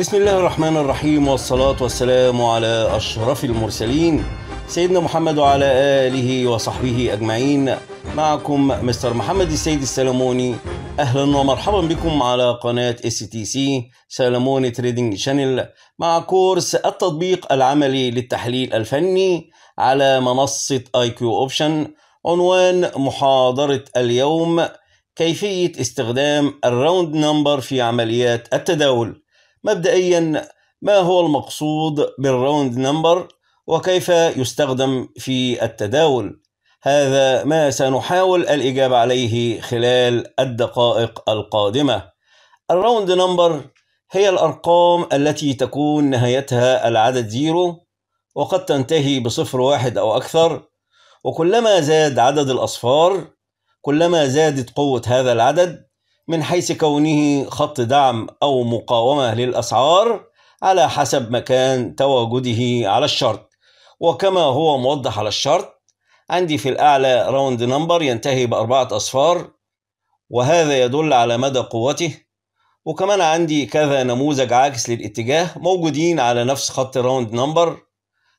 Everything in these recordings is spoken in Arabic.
بسم الله الرحمن الرحيم والصلاة والسلام على أشرف المرسلين سيدنا محمد وعلى آله وصحبه أجمعين معكم مستر محمد السيد السلموني أهلا ومرحبا بكم على قناة اس تي سي سلموني تريدنج شانل مع كورس التطبيق العملي للتحليل الفني على منصة اي كيو اوبشن عنوان محاضرة اليوم كيفية استخدام الراوند نمبر في عمليات التداول مبدئيا ما هو المقصود بالراوند نمبر وكيف يستخدم في التداول هذا ما سنحاول الإجابة عليه خلال الدقائق القادمة الراوند نمبر هي الأرقام التي تكون نهايتها العدد زيرو وقد تنتهي بصفر واحد أو أكثر وكلما زاد عدد الأصفار كلما زادت قوة هذا العدد من حيث كونه خط دعم أو مقاومة للأسعار على حسب مكان تواجده على الشرط وكما هو موضح على الشرط عندي في الأعلى راوند نمبر ينتهي بأربعة أصفار وهذا يدل على مدى قوته وكمان عندي كذا نموذج عاكس للاتجاه موجودين على نفس خط راوند نمبر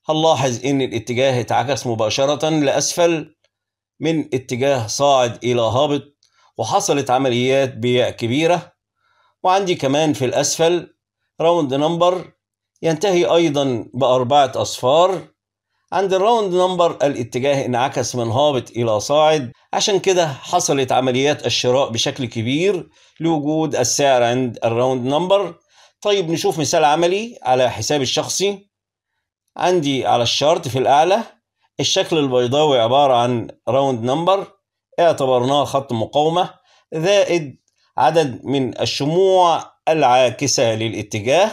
هنلاحظ ان الاتجاه اتعكس مباشرة لأسفل من اتجاه صاعد إلى هابط وحصلت عمليات بيع كبيرة وعندي كمان في الأسفل راوند نمبر ينتهي أيضا بأربعة أصفار عند الراوند نمبر الاتجاه انعكس من هابط إلى صاعد عشان كده حصلت عمليات الشراء بشكل كبير لوجود السعر عند الراوند نمبر طيب نشوف مثال عملي على حسابي الشخصي عندي على الشارت في الأعلى الشكل البيضاوي عبارة عن راوند نمبر اعتبرناه خط مقاومة زائد عدد من الشموع العاكسة للاتجاه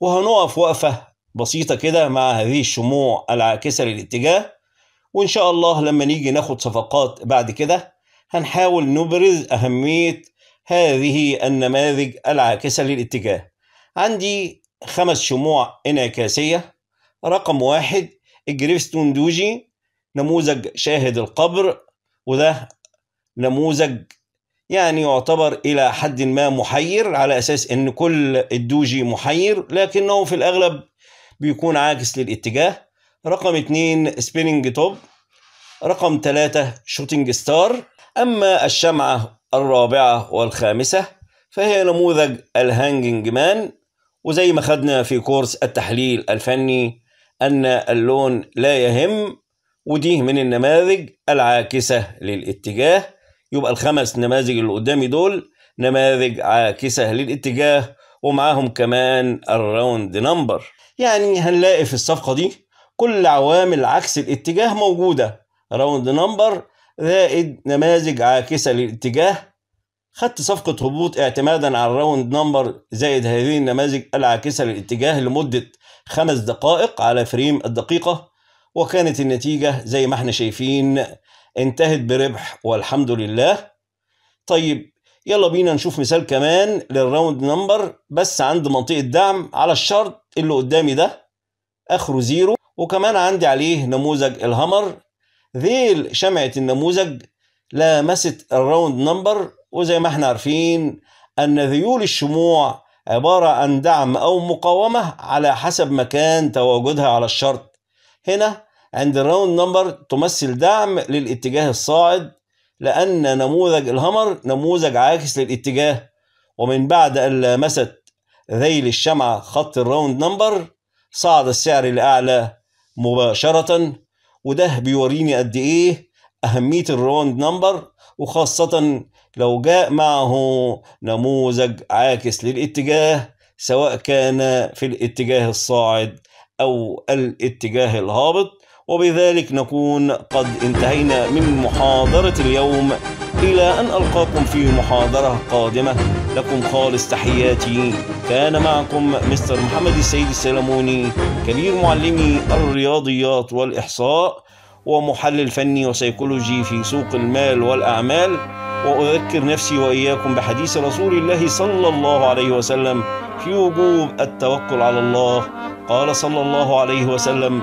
وهنقف وقفة بسيطة كده مع هذه الشموع العاكسة للاتجاه وإن شاء الله لما نيجي ناخد صفقات بعد كده هنحاول نبرز أهمية هذه النماذج العاكسة للاتجاه عندي خمس شموع انعكاسية رقم واحد الجريفستون دوجي نموذج شاهد القبر وده نموذج يعني يعتبر إلى حد ما محير على أساس أن كل الدوجي محير لكنه في الأغلب بيكون عاكس للاتجاه رقم اتنين سبيننج توب رقم ثلاثة شوتينج ستار أما الشمعة الرابعة والخامسة فهي نموذج الهانجينج مان وزي ما خدنا في كورس التحليل الفني أن اللون لا يهم ودي من النماذج العاكسة للاتجاه يبقى الخمس نماذج اللي قدامي دول نماذج عاكسة للاتجاه ومعاهم كمان الراوند نمبر يعني هنلاقي في الصفقة دي كل عوامل عكس الاتجاه موجودة راوند نمبر زائد نماذج عاكسة للاتجاه خدت صفقة هبوط اعتمادا على الراوند نمبر زائد هذه النماذج العاكسة للاتجاه لمدة خمس دقائق على فريم الدقيقة وكانت النتيجة زي ما احنا شايفين انتهت بربح والحمد لله طيب يلا بينا نشوف مثال كمان للراوند نمبر بس عند منطقة دعم على الشرط اللي قدامي ده اخره زيرو وكمان عندي عليه نموذج الهامر ذيل شمعة النموذج لامست الراوند نمبر وزي ما احنا عارفين أن ذيول الشموع عبارة عن دعم أو مقاومة على حسب مكان تواجدها على الشرط هنا عند الراوند نمبر تمثل دعم للاتجاه الصاعد لأن نموذج الهمر نموذج عاكس للاتجاه ومن بعد أن لامست ذيل الشمعة خط الراوند نمبر صعد السعر لأعلى مباشرة وده بيوريني قد إيه أهمية الراوند نمبر وخاصة لو جاء معه نموذج عاكس للاتجاه سواء كان في الاتجاه الصاعد أو الاتجاه الهابط وبذلك نكون قد انتهينا من محاضرة اليوم إلى أن ألقاكم في محاضرة قادمة لكم خالص تحياتي كان معكم مستر محمد السيد السلموني كبير معلمي الرياضيات والإحصاء ومحلل فني وسيكولوجي في سوق المال والأعمال وأذكر نفسي وإياكم بحديث رسول الله صلى الله عليه وسلم في وجوب التوكل على الله قال صلى الله عليه وسلم